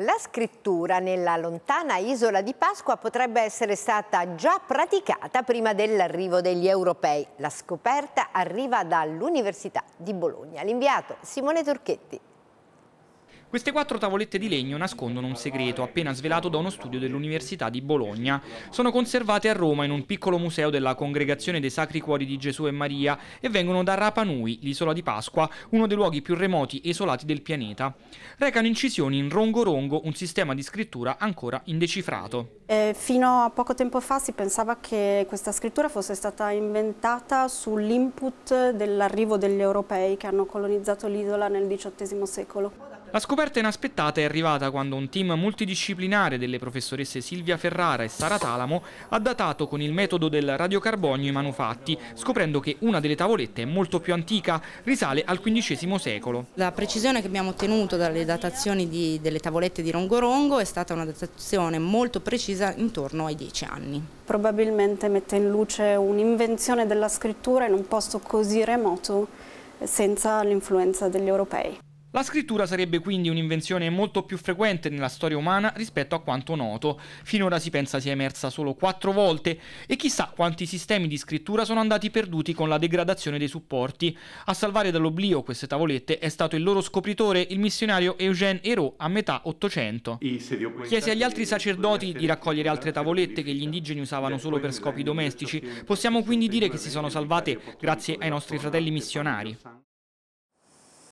La scrittura nella lontana isola di Pasqua potrebbe essere stata già praticata prima dell'arrivo degli europei. La scoperta arriva dall'Università di Bologna. L'inviato Simone Turchetti. Queste quattro tavolette di legno nascondono un segreto appena svelato da uno studio dell'Università di Bologna. Sono conservate a Roma in un piccolo museo della Congregazione dei Sacri Cuori di Gesù e Maria e vengono da Rapa Nui, l'isola di Pasqua, uno dei luoghi più remoti e isolati del pianeta. Recano incisioni in rongo rongo un sistema di scrittura ancora indecifrato. Eh, fino a poco tempo fa si pensava che questa scrittura fosse stata inventata sull'input dell'arrivo degli europei che hanno colonizzato l'isola nel XVIII secolo. La scoperta inaspettata è arrivata quando un team multidisciplinare delle professoresse Silvia Ferrara e Sara Talamo ha datato con il metodo del radiocarbonio i manufatti, scoprendo che una delle tavolette è molto più antica, risale al XV secolo. La precisione che abbiamo ottenuto dalle datazioni di, delle tavolette di Rongorongo è stata una datazione molto precisa intorno ai 10 anni. Probabilmente mette in luce un'invenzione della scrittura in un posto così remoto senza l'influenza degli europei. La scrittura sarebbe quindi un'invenzione molto più frequente nella storia umana rispetto a quanto noto. Finora si pensa sia emersa solo quattro volte e chissà quanti sistemi di scrittura sono andati perduti con la degradazione dei supporti. A salvare dall'oblio queste tavolette è stato il loro scopritore, il missionario Eugène Hérault, a metà 800. Chiese agli altri sacerdoti di raccogliere altre tavolette che gli indigeni usavano solo per scopi domestici. Possiamo quindi dire che si sono salvate grazie ai nostri fratelli missionari.